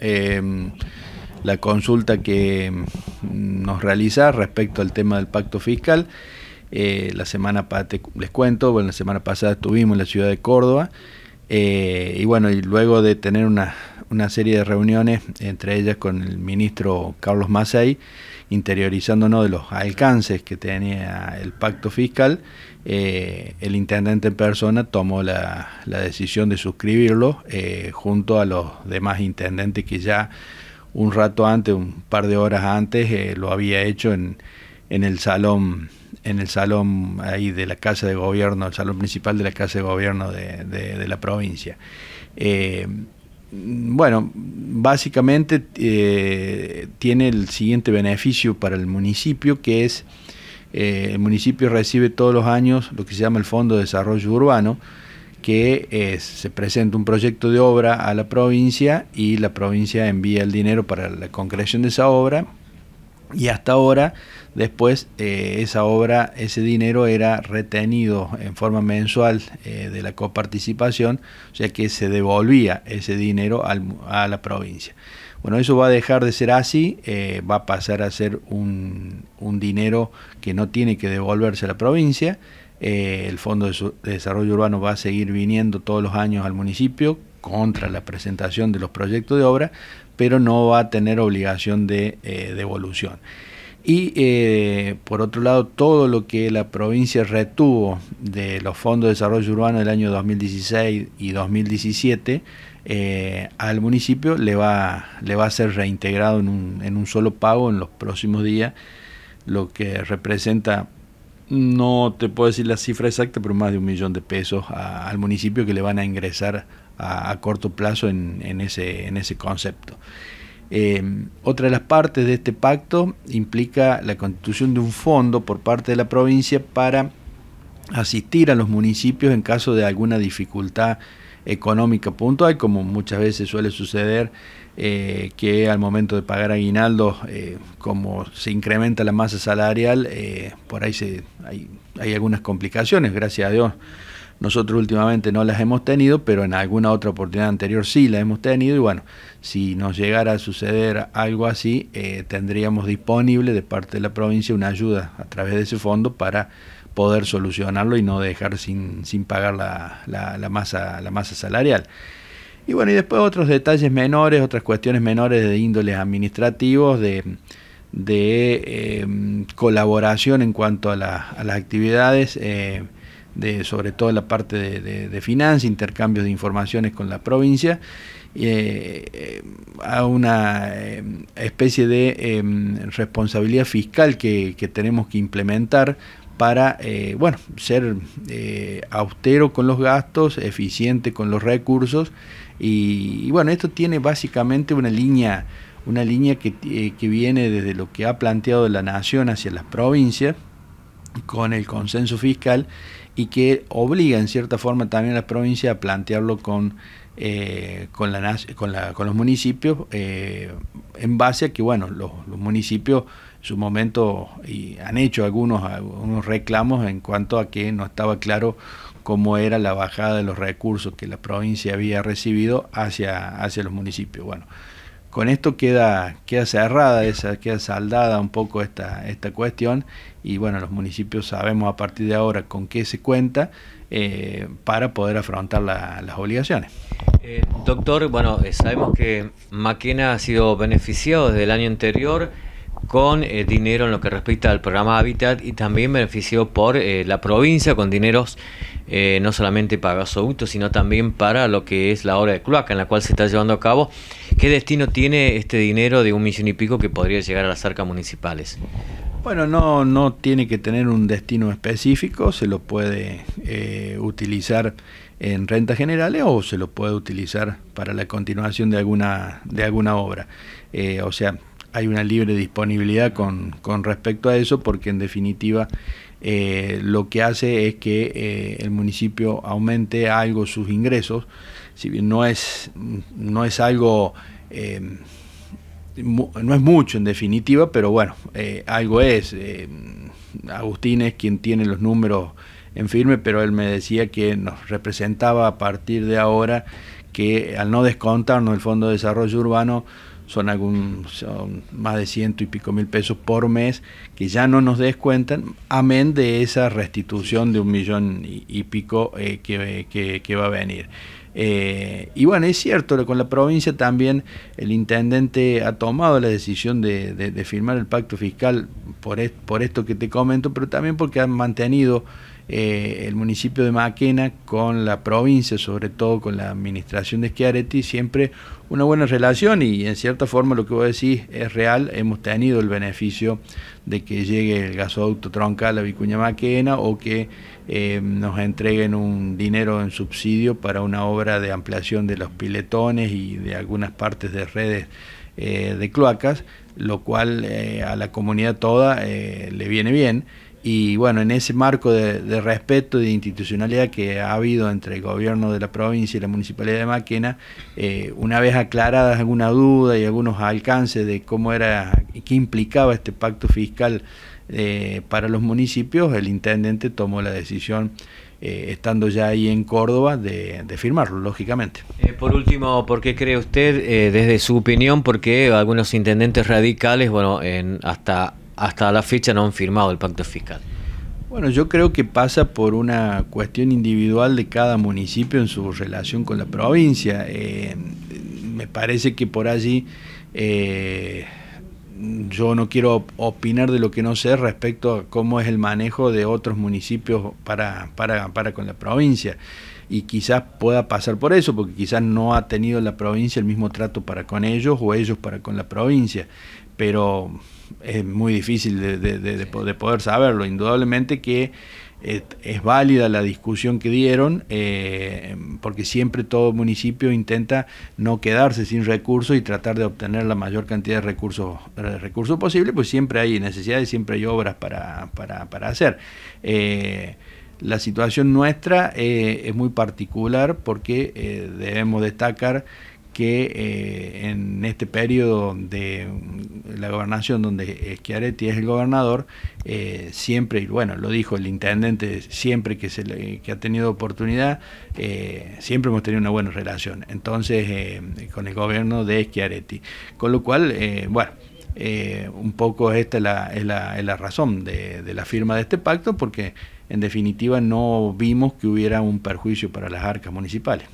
Em, la consulta que em, nos realiza respecto al tema del pacto fiscal. Eh, la semana les cuento, bueno, la semana pasada estuvimos en la ciudad de Córdoba eh, y bueno, y luego de tener una una serie de reuniones, entre ellas con el ministro Carlos Macei, interiorizándonos de los alcances que tenía el pacto fiscal, eh, el intendente en persona tomó la, decisión de suscribirlo eh, junto a los demás intendentes que ya un rato antes, un par de horas antes, eh, lo había hecho en, el salón en el salón ahí de la Casa de Gobierno, el salón principal de la Casa de Gobierno de, la provincia. Mm, bueno, básicamente eh, tiene el siguiente beneficio para el municipio, que es eh, el municipio recibe todos los años lo que se llama el Fondo de Desarrollo Urbano, que se presenta un proyecto de obra a la provincia y la provincia envía el dinero para la concreción de esa obra y hasta ahora, después, eh, esa obra, ese dinero era retenido en forma mensual eh, de la coparticipación, o sea que se devolvía ese dinero a la provincia. Bueno, eso va a dejar de ser así, eh, va a pasar a ser un, un, dinero que no tiene que devolverse a la provincia. el Fondo de, Desarrollo Urbano va a seguir viniendo todos los años al municipio contra la presentación de los proyectos de obra, pero no va a tener obligación de eh, devolución. Y eh, por otro lado, todo lo que la provincia retuvo de los fondos de desarrollo urbano del año 2016 y 2017 eh, al municipio le va, le va a ser reintegrado en un, en un solo pago en los próximos días, lo que representa no te puedo decir la cifra exacta, pero más de un millón de pesos al municipio que le van a ingresar a, corto plazo en, ese, en ese concepto. Eh, otra de las partes de este pacto implica la constitución de un fondo por parte de la provincia para asistir a los municipios en caso de alguna dificultad económica puntual, como muchas veces suele suceder eh, que al momento de pagar aguinaldo eh, como se incrementa la masa salarial, por ahí se, hay, hay algunas complicaciones, gracias a Dios nosotros últimamente no las hemos tenido, pero en alguna otra oportunidad anterior sí las hemos tenido y bueno, si nos llegara a suceder algo así, eh, tendríamos disponible de parte de la provincia una ayuda a través de ese fondo para poder solucionarlo y no dejar sin, pagar la, masa, la masa salarial. Y bueno, y después otros detalles menores, otras cuestiones menores de índoles administrativos, de, de eh, colaboración en cuanto a, las actividades. Eh, sobre todo la parte de, finanzas, intercambios de informaciones con la provincia, eh, eh, a una eh, especie de em, responsabilidad fiscal que, tenemos que implementar para bueno, ser austero con los gastos, eficiente con los recursos. Y, bueno, esto tiene básicamente una línea una línea que, que viene desde lo que ha planteado la nación hacia las provincias, con el consenso fiscal y que obliga en cierta forma también a la provincia a plantearlo con, eh, con, la, los municipios eh, en base a que bueno los, municipios en su momento han hecho algunos, reclamos en cuanto a que no estaba claro cómo era la bajada de los recursos que la provincia había recibido hacia, hacia los municipios. Bueno, con esto queda, queda cerrada, esa, queda saldada un poco esta, esta cuestión y bueno, los municipios sabemos a partir de ahora con qué se cuenta eh, para poder afrontar las obligaciones. Eh, doctor, bueno, eh, sabemos que Maquena ha sido beneficiado desde el año anterior con eh, dinero en lo que respecta al programa Habitat y también benefició por eh, la provincia con dineros eh, no solamente para gasoductos, sino también para lo que es la obra de cloaca en la cual se está llevando a cabo. ¿Qué destino tiene este dinero de un millón y pico que podría llegar a las arcas municipales? Bueno, no, no tiene que tener un destino específico, se lo puede utilizar en rentas generales o se lo puede utilizar para la continuación de alguna, de alguna obra. o sea, hay una libre disponibilidad con, con respecto a eso, porque en definitiva eh, lo que hace es que eh, el municipio aumente algo sus ingresos, si bien no es, no es algo... Eh, no es mucho en definitiva, pero bueno, algo es. Agustín es quien tiene los números en firme, pero él me decía que nos representaba a partir de ahora que al no descontarnos el Fondo de Desarrollo Urbano, son, algún, son más de ciento y pico mil pesos por mes que ya no nos descuentan, amén de esa restitución de un millón y, pico eh, que, va a venir. Eh, y bueno, es cierto, con la provincia también el intendente ha tomado la decisión de, firmar el pacto fiscal por, por esto que te comento, pero también porque han mantenido eh, el municipio de Maquena con la provincia, sobre todo con la administración de Schiaretti, siempre una buena relación y en cierta forma lo que voy a decir es real, hemos tenido el beneficio de que llegue el gasoducto troncal a Vicuña Maquena o que eh, nos entreguen un dinero en subsidio para una obra de ampliación de los piletones y de algunas partes de redes eh, de cloacas, lo cual a la comunidad toda le viene bien. Y bueno, en ese marco de, respeto, de institucionalidad que ha habido entre el gobierno de la provincia y la municipalidad de Maquena, eh, una vez aclaradas alguna duda y algunos alcances de cómo era y qué implicaba este pacto fiscal eh, para los municipios, el intendente tomó la decisión. Eh, estando ya ahí en Córdoba, de, firmarlo, lógicamente. por último, ¿por qué cree usted, desde su opinión, porque algunos intendentes radicales, bueno, en, hasta hasta la fecha no han firmado el pacto fiscal? Bueno, yo creo que pasa por una cuestión individual de cada municipio en su relación con la provincia. Eh, me parece que por allí eh, yo no quiero opinar de lo que no sé respecto a cómo es el manejo de otros municipios para, para, para con la provincia y quizás pueda pasar por eso, porque quizás no ha tenido la provincia el mismo trato para con ellos o ellos para con la provincia, pero es muy difícil de, de, poder saberlo. Indudablemente que es válida la discusión que dieron, eh, porque siempre todo municipio intenta no quedarse sin recursos y tratar de obtener la mayor cantidad de recursos, eh, recursos posible, pues siempre hay necesidades, siempre hay obras para, para, para hacer. Eh, la situación nuestra eh, es muy particular porque eh, debemos destacar que eh, en este periodo de la gobernación donde Schiaretti es el gobernador, siempre, y bueno, lo dijo el intendente, siempre que, se le, que ha tenido oportunidad, siempre hemos tenido una buena relación, entonces, con el gobierno de Schiaretti. Con lo cual, bueno, un poco esta es la, razón de la firma de este pacto, porque... En definitiva, no vimos que hubiera un perjuicio para las arcas municipales.